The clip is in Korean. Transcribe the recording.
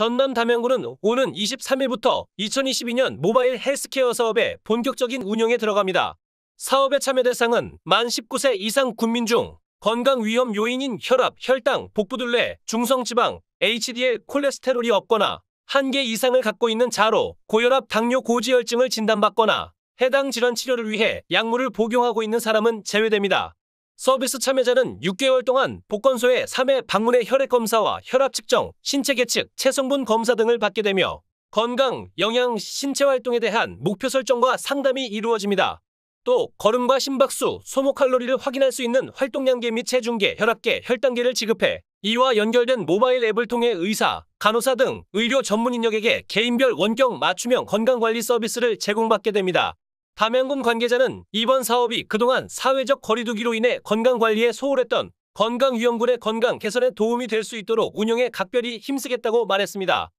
전남 담양구는 오는 23일부터 2022년 모바일 헬스케어 사업의 본격적인 운영에 들어갑니다. 사업의 참여 대상은 만 19세 이상 국민 중 건강 위험 요인인 혈압, 혈당, 복부둘레, 중성지방, HDL 콜레스테롤이 없거나 한 개 이상을 갖고 있는 자로 고혈압, 당뇨, 고지혈증을 진단받거나 해당 질환 치료를 위해 약물을 복용하고 있는 사람은 제외됩니다. 서비스 참여자는 6개월 동안 보건소에 3회 방문의 혈액 검사와 혈압 측정, 신체 계측, 체성분 검사 등을 받게 되며 건강, 영양, 신체 활동에 대한 목표 설정과 상담이 이루어집니다. 또 걸음과 심박수, 소모 칼로리를 확인할 수 있는 활동량계 및 체중계, 혈압계, 혈당계를 지급해 이와 연결된 모바일 앱을 통해 의사, 간호사 등 의료 전문 인력에게 개인별 원격 맞춤형 건강관리 서비스를 제공받게 됩니다. 담양군 관계자는 이번 사업이 그동안 사회적 거리두기로 인해 건강관리에 소홀했던 건강위험군의 건강 개선에 도움이 될 수 있도록 운영에 각별히 힘쓰겠다고 말했습니다.